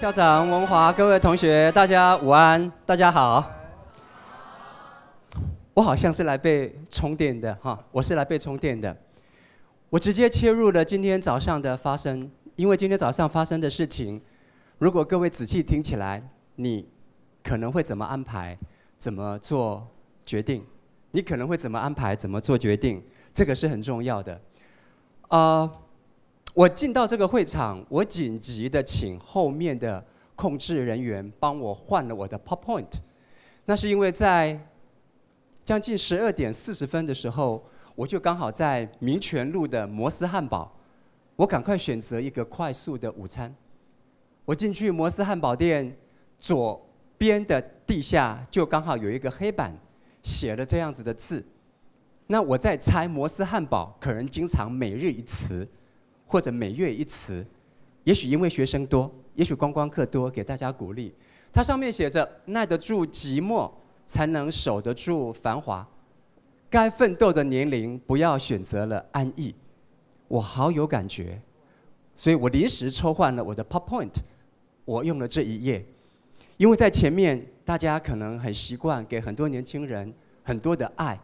校长文华，各位同学，大家午安，大家好。我好像是来被充电的哈，我是来被充电的。我直接切入了今天早上的发生，因为今天早上发生的事情，如果各位仔细听起来，你可能会怎么安排，怎么做决定，你可能会怎么安排，怎么做决定，这个是很重要的。啊。我进到这个会场，我紧急的请后面的控制人员帮我换了我的 PowerPoint。那是因为在将近十二点四十分的时候，我就刚好在民权路的摩斯汉堡，我赶快选择一个快速的午餐。我进去摩斯汉堡店左边的地下就刚好有一个黑板，写了这样子的字。那我在猜摩斯汉堡可能经常每日一词。或者每月一词，也许因为学生多，也许观光客多，给大家鼓励。它上面写着：“耐得住寂寞，才能守得住繁华。”该奋斗的年龄，不要选择了安逸。我好有感觉，所以我临时抽换了我的 PowerPoint，我用了这一页，因为在前面大家可能很习惯给很多年轻人很多的爱，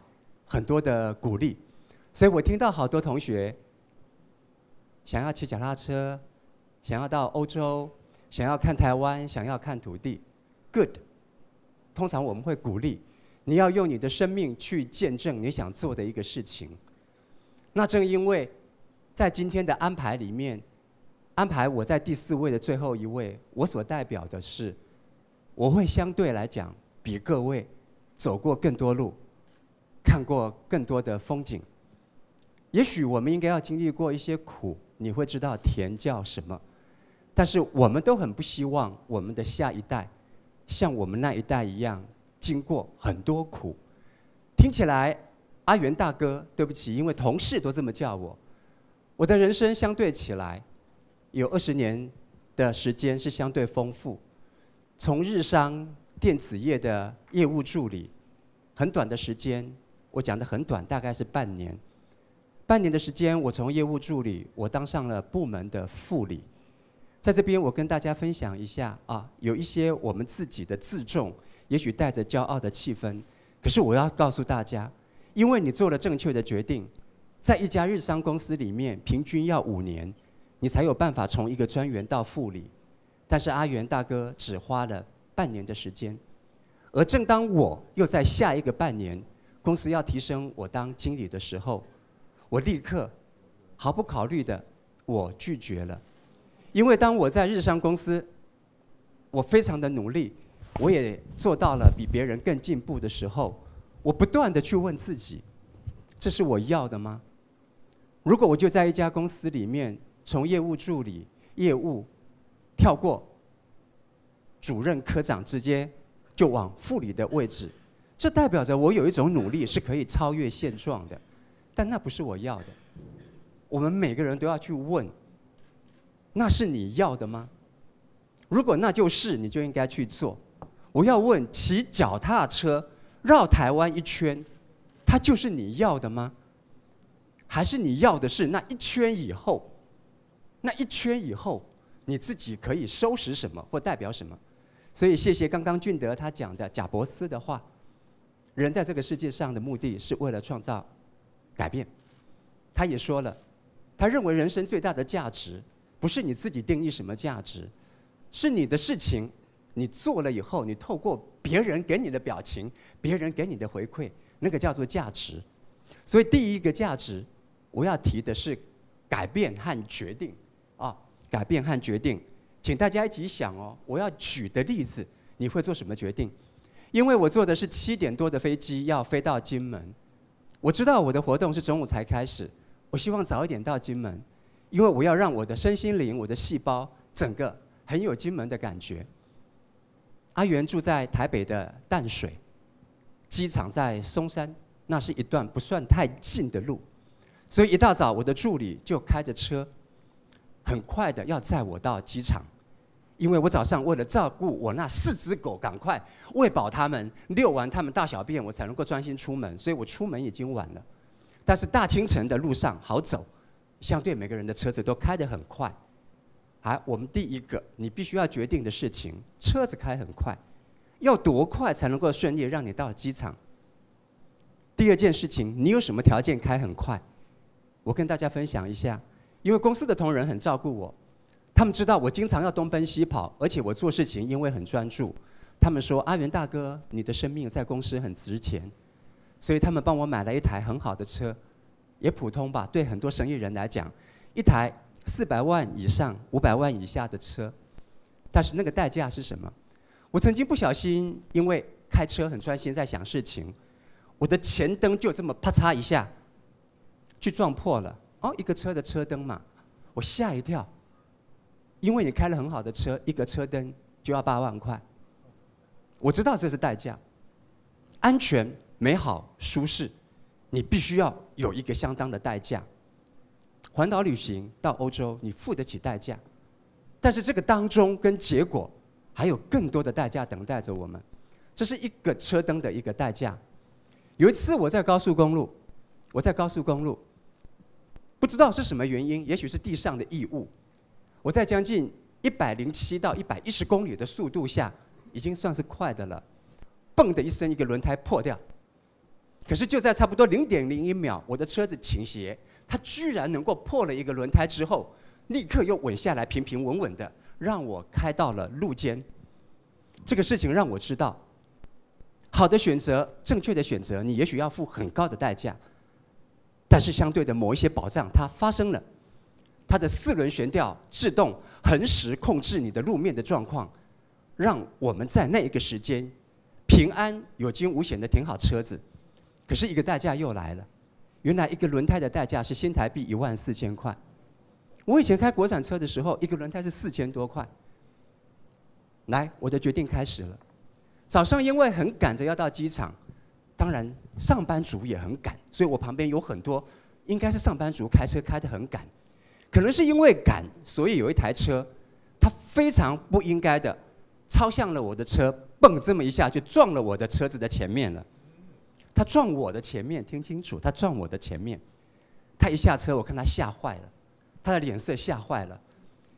很多的鼓励，所以我听到好多同学。想要骑脚踏车，想要到欧洲，想要看台湾，想要看土地，good。通常我们会鼓励，你要用你的生命去见证你想做的一个事情。那正因为，在今天的安排里面，安排我在第四位的最后一位，我所代表的是，我会相对来讲比各位走过更多路，看过更多的风景。也许我们应该要经历过一些苦。你会知道甜叫什么，但是我们都很不希望我们的下一代像我们那一代一样，经过很多苦。听起来，阿元大哥，对不起，因为同事都这么叫我。我的人生相对起来，有二十年的时间是相对丰富。从日商电子业的业务助理，很短的时间，我讲的很短，大概是半年。半年的时间，我从业务助理，我当上了部门的副理。在这边，我跟大家分享一下啊，有一些我们自己的自重，也许带着骄傲的气氛。可是我要告诉大家，因为你做了正确的决定，在一家日商公司里面，平均要五年，你才有办法从一个专员到副理。但是阿元大哥只花了半年的时间，而正当我又在下一个半年，公司要提升我当经理的时候。我立刻毫不考虑的，我拒绝了，因为当我在日商公司，我非常的努力，我也做到了比别人更进步的时候，我不断的去问自己，这是我要的吗？如果我就在一家公司里面，从业务助理、业务跳过主任、科长，直接就往副理的位置，这代表着我有一种努力是可以超越现状的。但那不是我要的。我们每个人都要去问：那是你要的吗？如果那就是，你就应该去做。我要问：骑脚踏车绕台湾一圈，它就是你要的吗？还是你要的是那一圈以后？那一圈以后，你自己可以收拾什么或代表什么？所以，谢谢刚刚俊德他讲的贾伯斯的话：人在这个世界上的目的是为了创造。改变，他也说了，他认为人生最大的价值，不是你自己定义什么价值，是你的事情，你做了以后，你透过别人给你的表情，别人给你的回馈，那个叫做价值。所以第一个价值，我要提的是改变和决定啊，改变和决定，请大家一起想哦。我要举的例子，你会做什么决定？因为我坐的是七点多的飞机，要飞到金门。我知道我的活动是中午才开始，我希望早一点到金门，因为我要让我的身心灵、我的细胞整个很有金门的感觉。阿元住在台北的淡水，机场在松山，那是一段不算太近的路，所以一大早我的助理就开着车，很快的要载我到机场。因为我早上为了照顾我那四只狗，赶快喂饱它们、遛完它们大小便，我才能够专心出门。所以我出门已经晚了，但是大清晨的路上好走，相对每个人的车子都开得很快。好，我们第一个你必须要决定的事情，车子开很快，要多快才能够顺利让你到机场？第二件事情，你有什么条件开很快？我跟大家分享一下，因为公司的同仁很照顾我。他们知道我经常要东奔西跑，而且我做事情因为很专注，他们说阿元大哥，你的生命在公司很值钱，所以他们帮我买了一台很好的车，也普通吧。对很多生意人来讲，一台四百万以上、五百万以下的车，但是那个代价是什么？我曾经不小心，因为开车很专心在想事情，我的前灯就这么啪嚓一下，就撞破了。哦，一个车的车灯嘛，我吓一跳。因为你开了很好的车，一个车灯就要八万块。我知道这是代价，安全、美好、舒适，你必须要有一个相当的代价。环岛旅行到欧洲，你付得起代价，但是这个当中跟结果还有更多的代价等待着我们。这是一个车灯的一个代价。有一次我在高速公路，我在高速公路，不知道是什么原因，也许是地上的异物。我在将近一百零七到一百一十公里的速度下，已经算是快的了。嘣的一声，一个轮胎破掉。可是就在差不多零点零一秒，我的车子倾斜，它居然能够破了一个轮胎之后，立刻又稳下来，平平稳稳的，让我开到了路肩。这个事情让我知道，好的选择、正确的选择，你也许要付很高的代价，但是相对的某一些保障，它发生了。它的四轮悬吊、制动、恒时控制你的路面的状况，让我们在那一个时间平安有惊无险的停好车子。可是，一个代价又来了，原来一个轮胎的代价是新台币一万四千块。我以前开国产车的时候，一个轮胎是四千多块。来，我的决定开始了。早上因为很赶着要到机场，当然上班族也很赶，所以我旁边有很多应该是上班族开车开的很赶。可能是因为赶，所以有一台车，他非常不应该的，超向了我的车，蹦这么一下就撞了我的车子的前面了。他撞我的前面，听清楚，他撞我的前面。他一下车，我看他吓坏了，他的脸色吓坏了，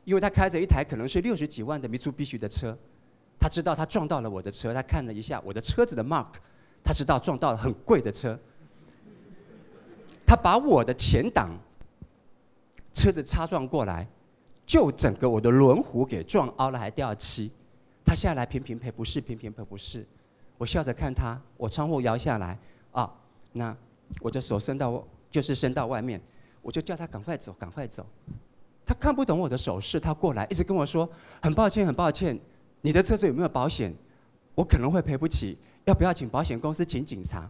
因为他开着一台可能是六十几万的米其必须的车，他知道他撞到了我的车，他看了一下我的车子的 mark，他知道撞到了很贵的车。他把我的前挡。车子擦撞过来，就整个我的轮毂给撞凹了，还掉漆。他下来频频赔，不是频频赔，不是。我笑着看他，我窗户摇下来，啊，那我的手伸到，就是伸到外面，我就叫他赶快走，赶快走。他看不懂我的手势，他过来一直跟我说：“很抱歉，很抱歉，你的车子有没有保险？我可能会赔不起，要不要请保险公司，请警察？”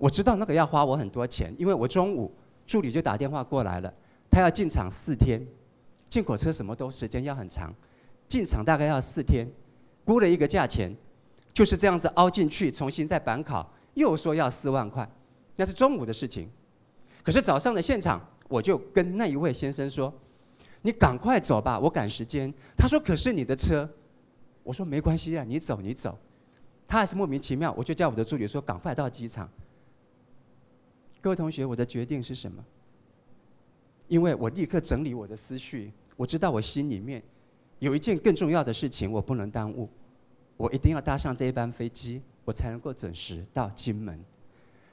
我知道那个要花我很多钱，因为我中午。助理就打电话过来了，他要进场四天，进口车什么都时间要很长，进场大概要四天，估了一个价钱，就是这样子凹进去重新再板考，又说要四万块，那是中午的事情，可是早上的现场我就跟那一位先生说，你赶快走吧，我赶时间。他说可是你的车，我说没关系啊，你走你走，他还是莫名其妙，我就叫我的助理说赶快到机场。各位同学，我的决定是什么？因为我立刻整理我的思绪，我知道我心里面有一件更重要的事情，我不能耽误，我一定要搭上这一班飞机，我才能够准时到金门。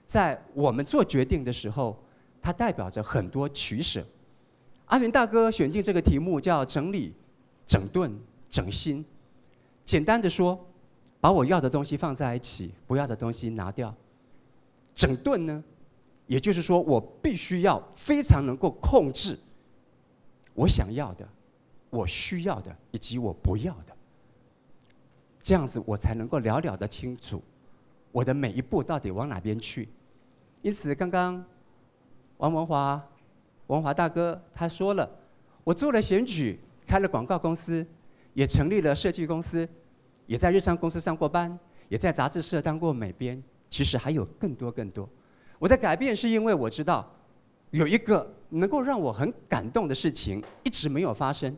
在我们做决定的时候，它代表着很多取舍。阿明大哥选定这个题目叫“整理、整顿、整心”，简单的说，把我要的东西放在一起，不要的东西拿掉。整顿呢？也就是说，我必须要非常能够控制我想要的、我需要的以及我不要的，这样子我才能够了了的清楚我的每一步到底往哪边去。因此，刚刚王文华、文华大哥他说了，我做了选举，开了广告公司，也成立了设计公司，也在日商公司上过班，也在杂志社当过美编，其实还有更多更多。我的改变是因为我知道有一个能够让我很感动的事情一直没有发生，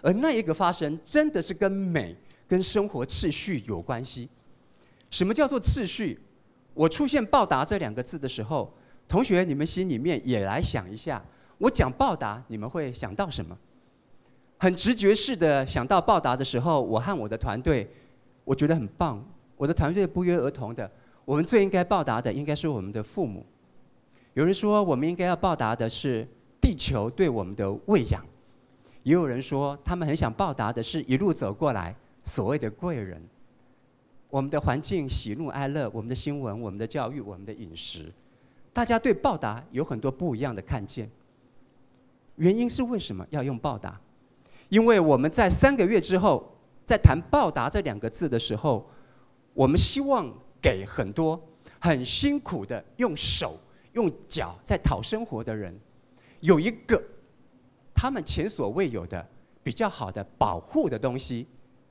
而那一个发生真的是跟美、跟生活次序有关系。什么叫做次序？我出现“报答”这两个字的时候，同学你们心里面也来想一下，我讲报答，你们会想到什么？很直觉式的想到报答的时候，我和我的团队，我觉得很棒。我的团队不约而同的。我们最应该报答的应该是我们的父母。有人说，我们应该要报答的是地球对我们的喂养；也有人说，他们很想报答的是一路走过来所谓的贵人。我们的环境、喜怒哀乐，我们的新闻、我们的教育、我们的饮食，大家对报答有很多不一样的看见。原因是为什么要用报答？因为我们在三个月之后，在谈报答这两个字的时候，我们希望。给很多很辛苦的用手、用脚在讨生活的人，有一个他们前所未有的比较好的保护的东西，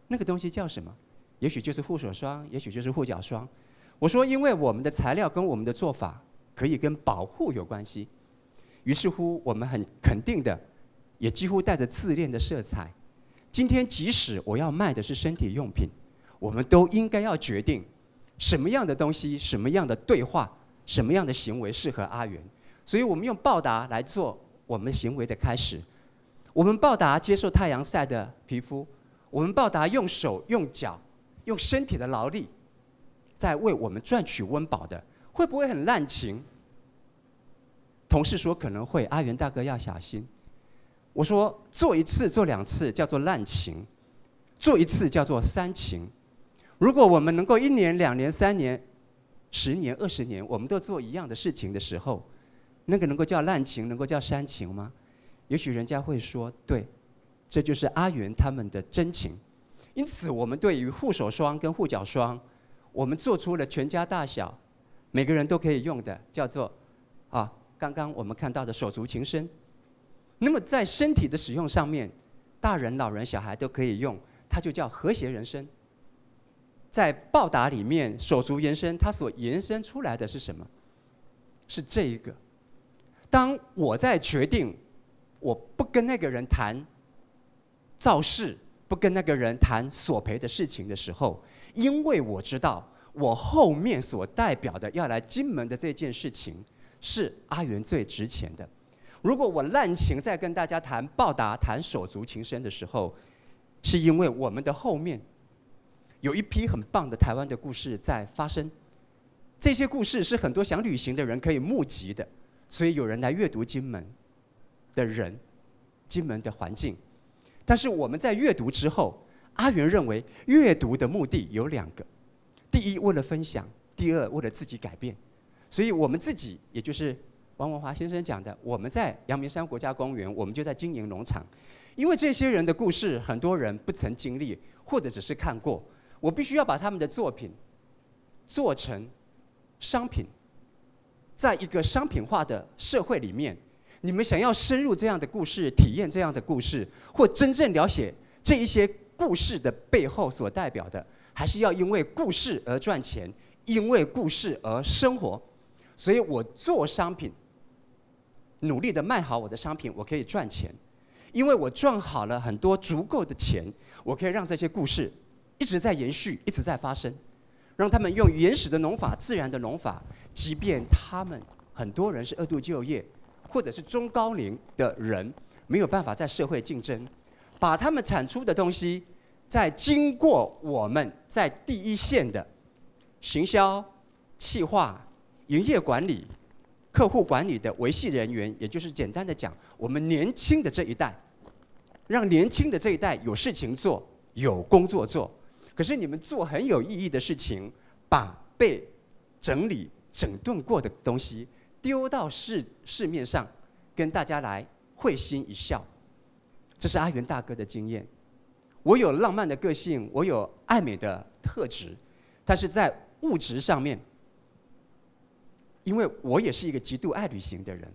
那个东西叫什么？也许就是护手霜，也许就是护脚霜。我说，因为我们的材料跟我们的做法可以跟保护有关系，于是乎我们很肯定的，也几乎带着自恋的色彩。今天，即使我要卖的是身体用品，我们都应该要决定。什么样的东西，什么样的对话，什么样的行为适合阿元？所以我们用报答来做我们行为的开始。我们报答接受太阳晒的皮肤，我们报答用手、用脚、用身体的劳力，在为我们赚取温饱的，会不会很滥情？同事说可能会，阿元大哥要小心。我说做一次、做两次叫做滥情，做一次叫做煽情。如果我们能够一年、两年、三年、十年、二十年，我们都做一样的事情的时候，那个能够叫滥情，能够叫煽情吗？也许人家会说，对，这就是阿元他们的真情。因此，我们对于护手霜跟护脚霜，我们做出了全家大小每个人都可以用的，叫做啊，刚刚我们看到的手足情深。那么，在身体的使用上面，大人、老人、小孩都可以用，它就叫和谐人生。在报答里面，手足延伸，它所延伸出来的是什么？是这一个。当我在决定我不跟那个人谈造势，不跟那个人谈索赔的事情的时候，因为我知道我后面所代表的要来金门的这件事情是阿元最值钱的。如果我滥情再跟大家谈报答、谈手足情深的时候，是因为我们的后面。有一批很棒的台湾的故事在发生，这些故事是很多想旅行的人可以募集的，所以有人来阅读金门的人，金门的环境。但是我们在阅读之后，阿元认为阅读的目的有两个：第一，为了分享；第二，为了自己改变。所以，我们自己，也就是王文华先生讲的，我们在阳明山国家公园，我们就在经营农场，因为这些人的故事，很多人不曾经历，或者只是看过。我必须要把他们的作品做成商品，在一个商品化的社会里面，你们想要深入这样的故事、体验这样的故事，或真正了解这一些故事的背后所代表的，还是要因为故事而赚钱，因为故事而生活。所以我做商品，努力的卖好我的商品，我可以赚钱，因为我赚好了很多足够的钱，我可以让这些故事。一直在延续，一直在发生，让他们用原始的农法、自然的农法，即便他们很多人是二度就业，或者是中高龄的人，没有办法在社会竞争，把他们产出的东西，在经过我们在第一线的行销、企划、营业管理、客户管理的维系人员，也就是简单的讲，我们年轻的这一代，让年轻的这一代有事情做，有工作做。可是你们做很有意义的事情，把被整理整顿过的东西丢到市市面上，跟大家来会心一笑，这是阿元大哥的经验。我有浪漫的个性，我有爱美的特质，但是在物质上面，因为我也是一个极度爱旅行的人，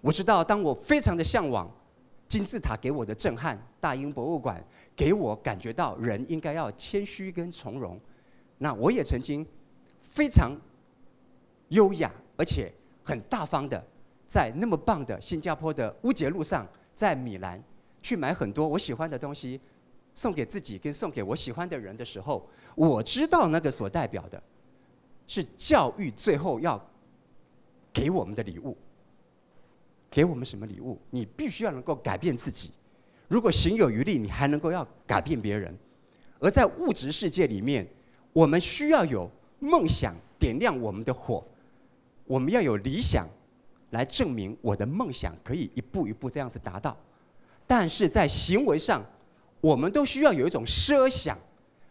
我知道当我非常的向往。金字塔给我的震撼，大英博物馆给我感觉到人应该要谦虚跟从容。那我也曾经非常优雅而且很大方的，在那么棒的新加坡的乌节路上，在米兰去买很多我喜欢的东西，送给自己跟送给我喜欢的人的时候，我知道那个所代表的是教育最后要给我们的礼物。给我们什么礼物？你必须要能够改变自己。如果行有余力，你还能够要改变别人。而在物质世界里面，我们需要有梦想点亮我们的火。我们要有理想，来证明我的梦想可以一步一步这样子达到。但是在行为上，我们都需要有一种奢想，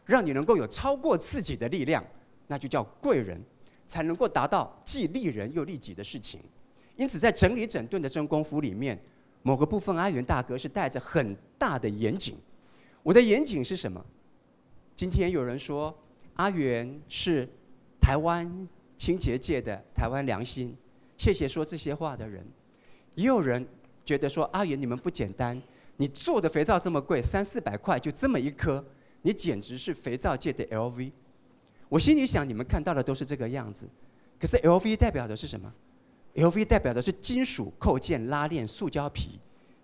让你能够有超过自己的力量，那就叫贵人，才能够达到既利人又利己的事情。因此，在整理整顿的真功夫里面，某个部分阿元大哥是带着很大的严谨。我的严谨是什么？今天有人说阿元是台湾清洁界的台湾良心，谢谢说这些话的人。也有人觉得说阿元你们不简单，你做的肥皂这么贵，三四百块就这么一颗，你简直是肥皂界的 LV。我心里想，你们看到的都是这个样子。可是 LV 代表的是什么？LV 代表的是金属扣件、拉链、塑胶皮，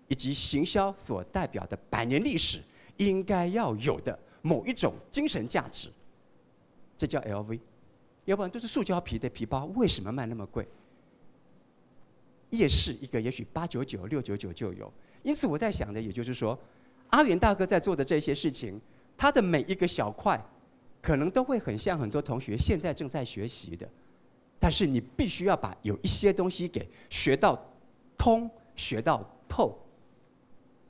以及行销所代表的百年历史应该要有的某一种精神价值，这叫 LV，要不然都是塑胶皮的皮包，为什么卖那么贵？夜市一个也许八九九、六九九就有，因此我在想的，也就是说，阿元大哥在做的这些事情，他的每一个小块，可能都会很像很多同学现在正在学习的。但是你必须要把有一些东西给学到通、学到透。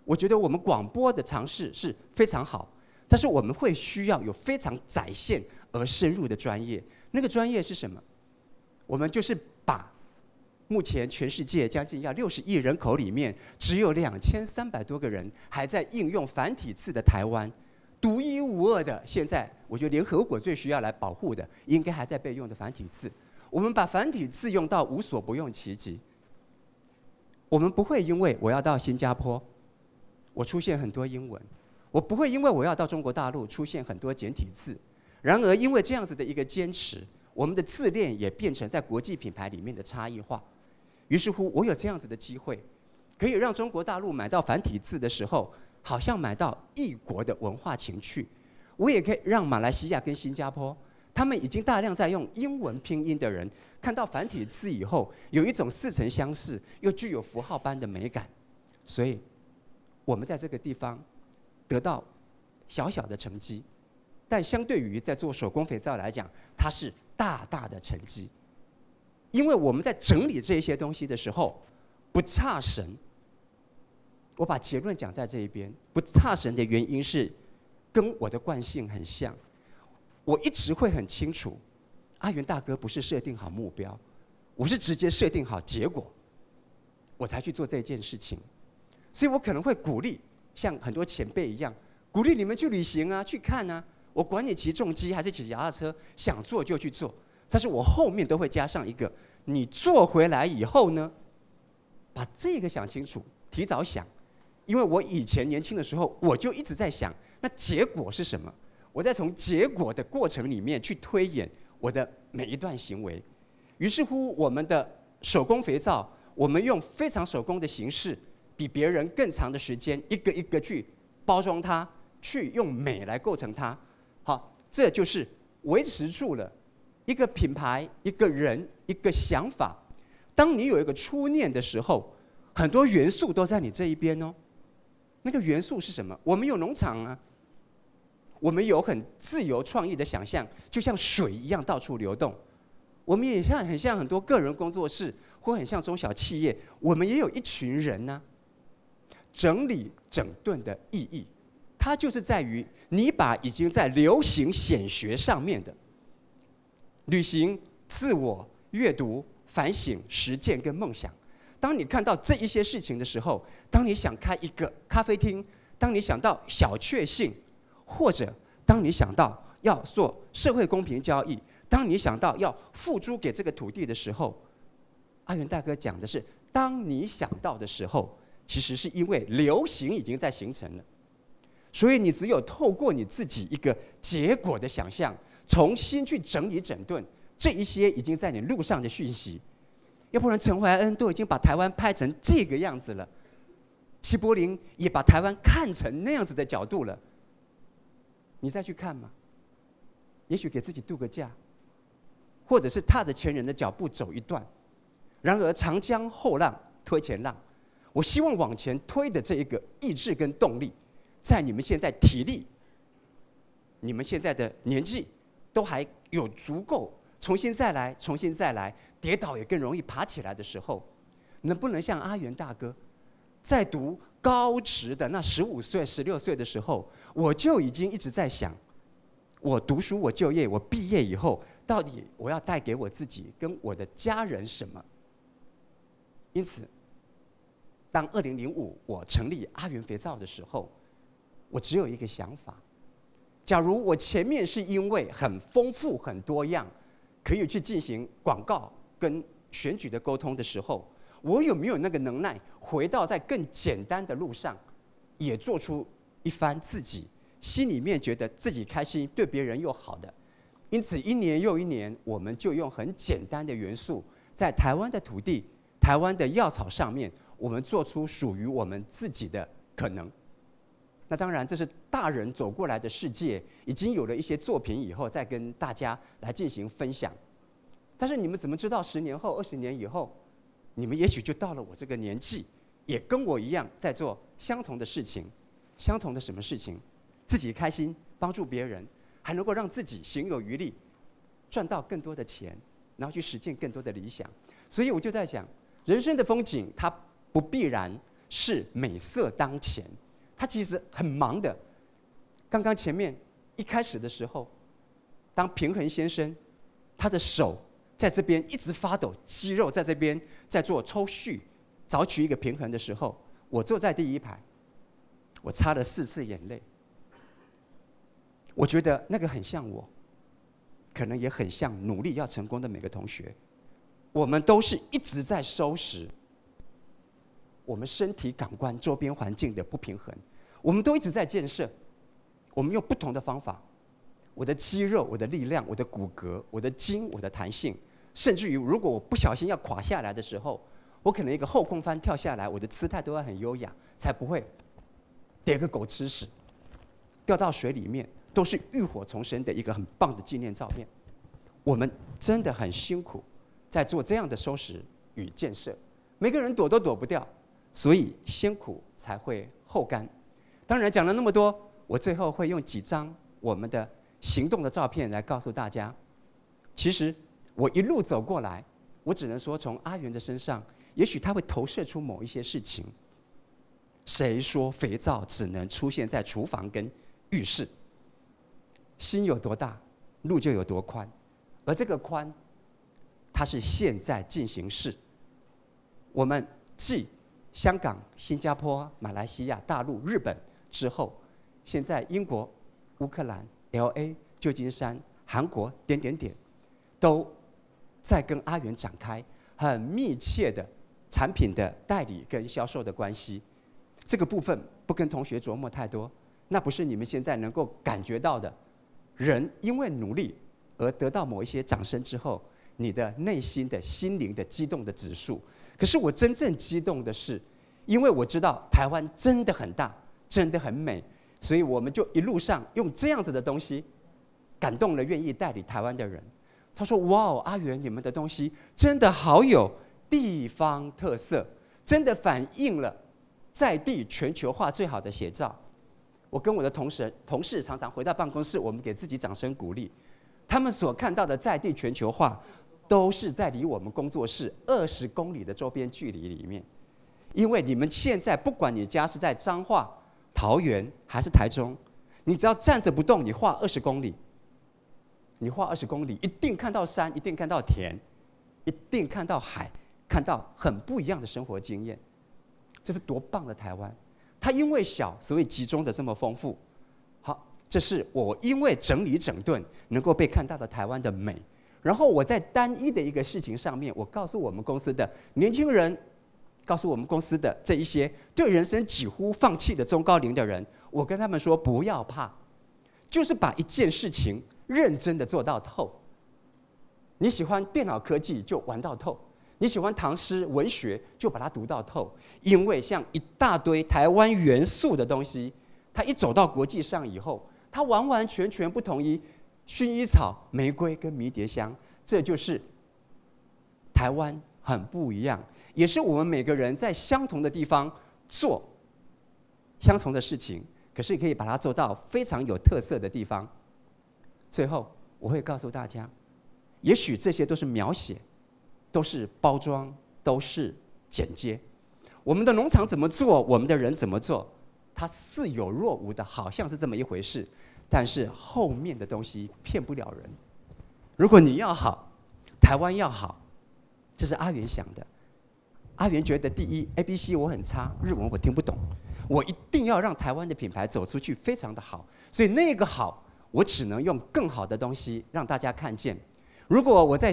我觉得我们广播的尝试是非常好，但是我们会需要有非常窄线而深入的专业。那个专业是什么？我们就是把目前全世界将近要六十亿人口里面，只有两千三百多个人还在应用繁体字的台湾，独一无二的。现在我觉得联合国最需要来保护的，应该还在被用的繁体字。我们把繁体字用到无所不用其极。我们不会因为我要到新加坡，我出现很多英文；我不会因为我要到中国大陆出现很多简体字。然而，因为这样子的一个坚持，我们的自恋也变成在国际品牌里面的差异化。于是乎，我有这样子的机会，可以让中国大陆买到繁体字的时候，好像买到异国的文化情趣。我也可以让马来西亚跟新加坡。他们已经大量在用英文拼音的人看到繁体字以后，有一种似曾相识，又具有符号般的美感，所以我们在这个地方得到小小的成绩，但相对于在做手工肥皂来讲，它是大大的成绩，因为我们在整理这些东西的时候，不差神。我把结论讲在这一边，不差神的原因是跟我的惯性很像。我一直会很清楚，阿元大哥不是设定好目标，我是直接设定好结果，我才去做这件事情。所以我可能会鼓励像很多前辈一样，鼓励你们去旅行啊，去看啊。我管你骑重机还是骑脚踏车，想做就去做。但是我后面都会加上一个，你做回来以后呢，把这个想清楚，提早想，因为我以前年轻的时候，我就一直在想，那结果是什么。我再从结果的过程里面去推演我的每一段行为，于是乎，我们的手工肥皂，我们用非常手工的形式，比别人更长的时间，一个一个去包装它，去用美来构成它。好，这就是维持住了一个品牌、一个人、一个想法。当你有一个初恋的时候，很多元素都在你这一边哦。那个元素是什么？我们有农场啊。我们有很自由创意的想象，就像水一样到处流动。我们也像很像很多个人工作室，或很像中小企业。我们也有一群人呢。整理整顿的意义，它就是在于你把已经在流行显学上面的旅行、自我阅读、反省、实践跟梦想。当你看到这一些事情的时候，当你想开一个咖啡厅，当你想到小确幸。或者，当你想到要做社会公平交易，当你想到要付诸给这个土地的时候，阿元大哥讲的是：当你想到的时候，其实是因为流行已经在形成了。所以你只有透过你自己一个结果的想象，重新去整理整顿这一些已经在你路上的讯息。要不然，陈怀恩都已经把台湾拍成这个样子了，齐柏林也把台湾看成那样子的角度了。你再去看嘛。也许给自己度个假，或者是踏着前人的脚步走一段。然而，长江后浪推前浪，我希望往前推的这一个意志跟动力，在你们现在体力、你们现在的年纪，都还有足够重新再来、重新再来，跌倒也更容易爬起来的时候，能不能像阿元大哥，在读高职的那十五岁、十六岁的时候？我就已经一直在想，我读书，我就业，我毕业以后，到底我要带给我自己跟我的家人什么？因此，当二零零五我成立阿云肥皂的时候，我只有一个想法：，假如我前面是因为很丰富、很多样，可以去进行广告跟选举的沟通的时候，我有没有那个能耐回到在更简单的路上，也做出？一番自己心里面觉得自己开心，对别人又好的，因此一年又一年，我们就用很简单的元素，在台湾的土地、台湾的药草上面，我们做出属于我们自己的可能。那当然，这是大人走过来的世界，已经有了一些作品以后，再跟大家来进行分享。但是你们怎么知道十年后、二十年以后，你们也许就到了我这个年纪，也跟我一样在做相同的事情？相同的什么事情，自己开心，帮助别人，还能够让自己行有余力，赚到更多的钱，然后去实践更多的理想。所以我就在想，人生的风景它不必然是美色当前，它其实很忙的。刚刚前面一开始的时候，当平衡先生，他的手在这边一直发抖，肌肉在这边在做抽蓄，找取一个平衡的时候，我坐在第一排。我擦了四次眼泪。我觉得那个很像我，可能也很像努力要成功的每个同学。我们都是一直在收拾我们身体感官周边环境的不平衡，我们都一直在建设。我们用不同的方法。我的肌肉、我的力量、我的骨骼、我的筋、我的弹性，甚至于如果我不小心要垮下来的时候，我可能一个后空翻跳下来，我的姿态都要很优雅，才不会。点个狗吃屎，掉到水里面都是浴火重生的一个很棒的纪念照片。我们真的很辛苦，在做这样的收拾与建设，每个人躲都躲不掉，所以先苦才会后甘。当然讲了那么多，我最后会用几张我们的行动的照片来告诉大家。其实我一路走过来，我只能说从阿元的身上，也许他会投射出某一些事情。谁说肥皂只能出现在厨房跟浴室？心有多大，路就有多宽。而这个宽，它是现在进行式。我们继香港、新加坡、马来西亚、大陆、日本之后，现在英国、乌克兰、L.A.、旧金山、韩国，点点点，都在跟阿元展开很密切的产品的代理跟销售的关系。这个部分不跟同学琢磨太多，那不是你们现在能够感觉到的。人因为努力而得到某一些掌声之后，你的内心的心灵的激动的指数。可是我真正激动的是，因为我知道台湾真的很大，真的很美，所以我们就一路上用这样子的东西感动了愿意代理台湾的人。他说：“哇哦，阿元，你们的东西真的好有地方特色，真的反映了。”在地全球化最好的写照。我跟我的同事同事常常回到办公室，我们给自己掌声鼓励。他们所看到的在地全球化，都是在离我们工作室二十公里的周边距离里面。因为你们现在不管你家是在彰化、桃园还是台中，你只要站着不动，你画二十公里，你画二十公里，一定看到山，一定看到田，一定看到海，看到很不一样的生活经验。这是多棒的台湾！它因为小，所以集中的这么丰富。好，这是我因为整理整顿能够被看到的台湾的美。然后我在单一的一个事情上面，我告诉我们公司的年轻人，告诉我们公司的这一些对人生几乎放弃的中高龄的人，我跟他们说不要怕，就是把一件事情认真的做到透。你喜欢电脑科技就玩到透。你喜欢唐诗文学，就把它读到透。因为像一大堆台湾元素的东西，它一走到国际上以后，它完完全全不同于薰衣草、玫瑰跟迷迭香。这就是台湾很不一样，也是我们每个人在相同的地方做相同的事情，可是可以把它做到非常有特色的地方。最后，我会告诉大家，也许这些都是描写。都是包装，都是剪接。我们的农场怎么做？我们的人怎么做？它似有若无的，好像是这么一回事。但是后面的东西骗不了人。如果你要好，台湾要好，这是阿元想的。阿元觉得，第一，A B C 我很差，日文我听不懂，我一定要让台湾的品牌走出去，非常的好。所以那个好，我只能用更好的东西让大家看见。如果我在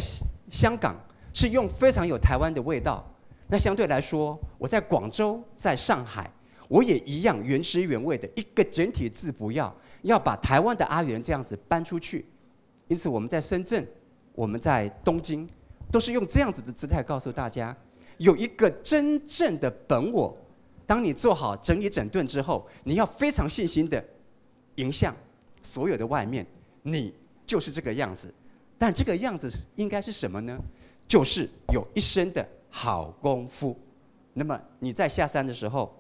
香港，是用非常有台湾的味道，那相对来说，我在广州，在上海，我也一样原汁原味的一个整体字，不要要把台湾的阿元这样子搬出去。因此，我们在深圳，我们在东京，都是用这样子的姿态告诉大家，有一个真正的本我。当你做好整理整顿之后，你要非常信心的迎向所有的外面，你就是这个样子。但这个样子应该是什么呢？就是有一身的好功夫，那么你在下山的时候，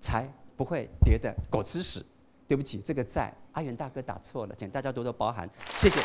才不会跌得狗吃屎。对不起，这个在阿远大哥打错了，请大家多多包涵，谢谢。